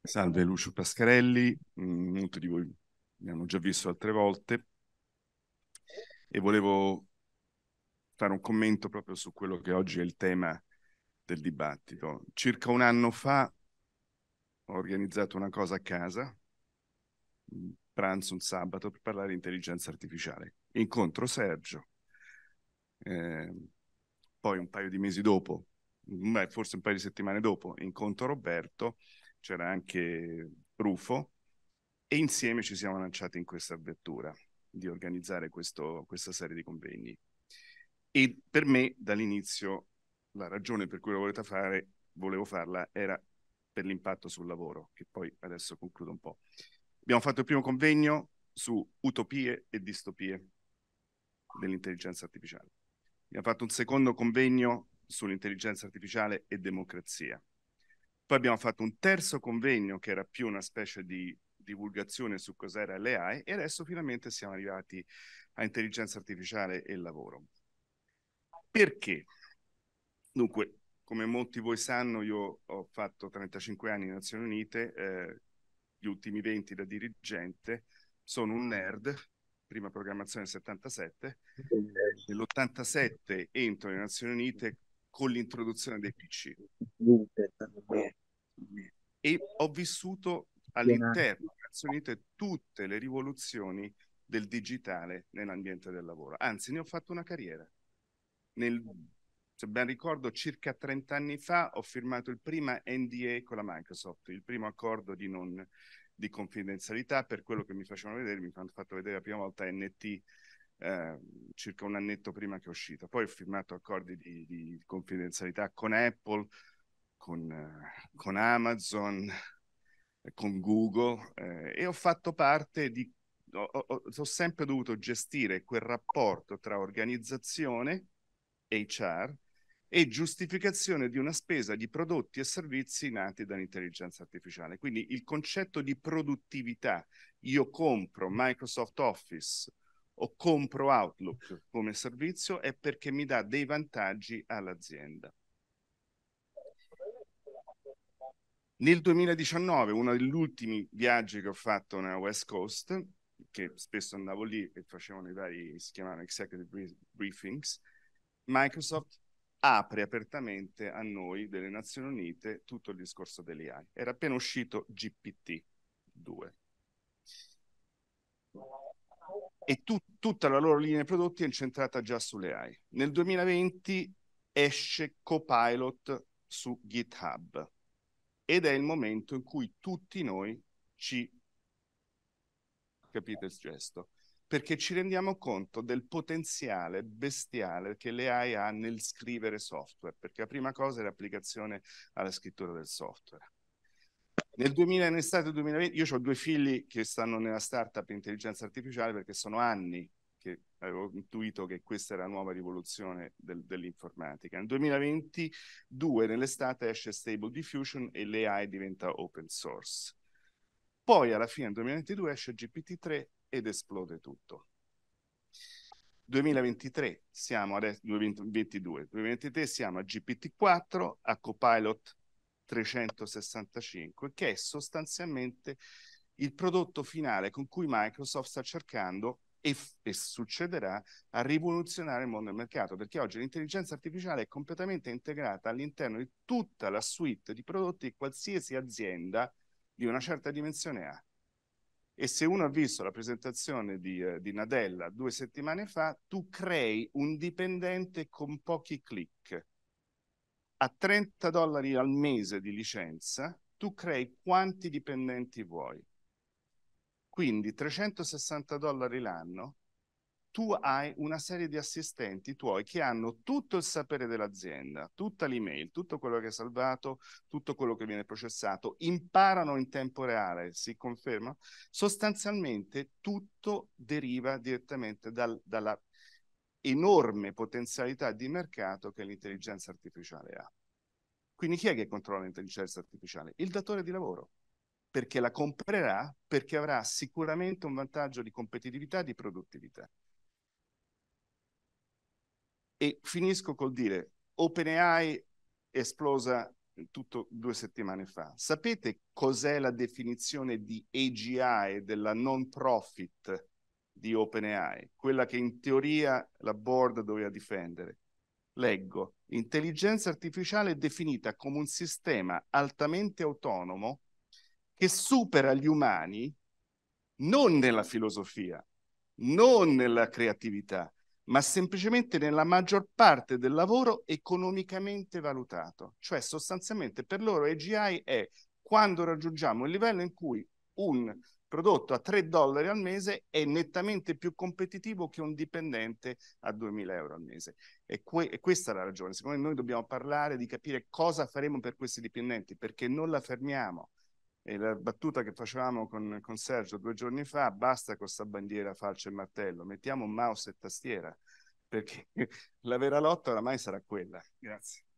Salve Lucio Pascarelli, mm, molti di voi mi hanno già visto altre volte e volevo fare un commento proprio su quello che oggi è il tema del dibattito. Circa un anno fa ho organizzato una cosa a casa, un pranzo un sabato per parlare di intelligenza artificiale. Incontro Sergio, eh, poi un paio di mesi dopo, beh, forse un paio di settimane dopo, incontro Roberto c'era anche Rufo, e insieme ci siamo lanciati in questa avventura di organizzare questo, questa serie di convegni. E per me dall'inizio la ragione per cui lo fare, volevo farla, era per l'impatto sul lavoro, che poi adesso concludo un po'. Abbiamo fatto il primo convegno su utopie e distopie dell'intelligenza artificiale. Abbiamo fatto un secondo convegno sull'intelligenza artificiale e democrazia. Poi abbiamo fatto un terzo convegno che era più una specie di divulgazione su cos'era l'AI e adesso finalmente siamo arrivati a intelligenza artificiale e lavoro. Perché? Dunque, come molti voi sanno, io ho fatto 35 anni in Nazioni Unite, eh, gli ultimi 20 da dirigente, sono un nerd, prima programmazione nel 77, nell'87 entro in Nazioni Unite con l'introduzione dei PC e ho vissuto all'interno delle Nazioni Unite tutte le rivoluzioni del digitale nell'ambiente del lavoro. Anzi, ne ho fatto una carriera. Nel, se ben ricordo, circa 30 anni fa ho firmato il primo NDA con la Microsoft, il primo accordo di, non, di confidenzialità per quello che mi facevano vedere, mi hanno fatto vedere la prima volta NT eh, circa un annetto prima che è uscito. Poi ho firmato accordi di, di confidenzialità con Apple, con, con Amazon, con Google eh, e ho fatto parte di... Ho, ho, ho, sempre dovuto gestire quel rapporto tra organizzazione, HR e giustificazione di una spesa di prodotti e servizi nati dall'intelligenza artificiale. Quindi il concetto di produttività, io compro Microsoft Office o compro Outlook come servizio è perché mi dà dei vantaggi all'azienda. Nel 2019, uno degli ultimi viaggi che ho fatto nella West Coast, che spesso andavo lì e facevano i vari, si chiamavano executive briefings, Microsoft apre apertamente a noi delle Nazioni Unite tutto il discorso dell'AI. Era appena uscito GPT-2. E tu, tutta la loro linea di prodotti è incentrata già sulle AI. Nel 2020 esce Copilot su GitHub ed è il momento in cui tutti noi ci capite il gesto perché ci rendiamo conto del potenziale bestiale che l'AI ha nel scrivere software, perché la prima cosa è l'applicazione alla scrittura del software. Nel 2000, in estate 2020, io ho due figli che stanno nella startup intelligenza artificiale perché sono anni che avevo intuito che questa era la nuova rivoluzione del, dell'informatica. Nel 2022, nell'estate, esce Stable Diffusion e l'AI diventa open source. Poi alla fine del 2022 esce GPT-3 ed esplode tutto. 2023 siamo adesso 2022, 2023 siamo a GPT-4, a Copilot 365, che è sostanzialmente il prodotto finale con cui Microsoft sta cercando e, e succederà a rivoluzionare il mondo del mercato, perché oggi l'intelligenza artificiale è completamente integrata all'interno di tutta la suite di prodotti che qualsiasi azienda di una certa dimensione ha. E se uno ha visto la presentazione di, eh, di, Nadella due settimane fa, tu crei un dipendente con pochi click. A 30 dollari al mese di licenza, tu crei quanti dipendenti vuoi. Quindi 360 dollari l'anno, tu hai una serie di assistenti tuoi che hanno tutto il sapere dell'azienda, tutta l'email, tutto quello che è salvato, tutto quello che viene processato, imparano in tempo reale, si conferma? Sostanzialmente tutto deriva direttamente dal, dalla enorme potenzialità di mercato che l'intelligenza artificiale ha. Quindi chi è che controlla l'intelligenza artificiale? Il datore di lavoro perché la comprerà, perché avrà sicuramente un vantaggio di competitività e di produttività. E finisco col dire, OpenAI esplosa tutto due settimane fa. Sapete cos'è la definizione di AGI, della non profit di OpenAI, quella che in teoria la board doveva difendere? Leggo, intelligenza artificiale definita come un sistema altamente autonomo che supera gli umani non nella filosofia, non nella creatività, ma semplicemente nella maggior parte del lavoro economicamente valutato. Cioè sostanzialmente per loro EGI è quando raggiungiamo il livello in cui un prodotto a 3 dollari al mese è nettamente più competitivo che un dipendente a 2.000 euro al mese. E, que- e questa è la ragione. Secondo me noi dobbiamo parlare di capire cosa faremo per questi dipendenti, perché non la fermiamo. E la battuta che facevamo con, con Sergio due giorni fa, basta con questa bandiera, falce e martello, mettiamo mouse e tastiera, perché la vera lotta oramai sarà quella. Grazie.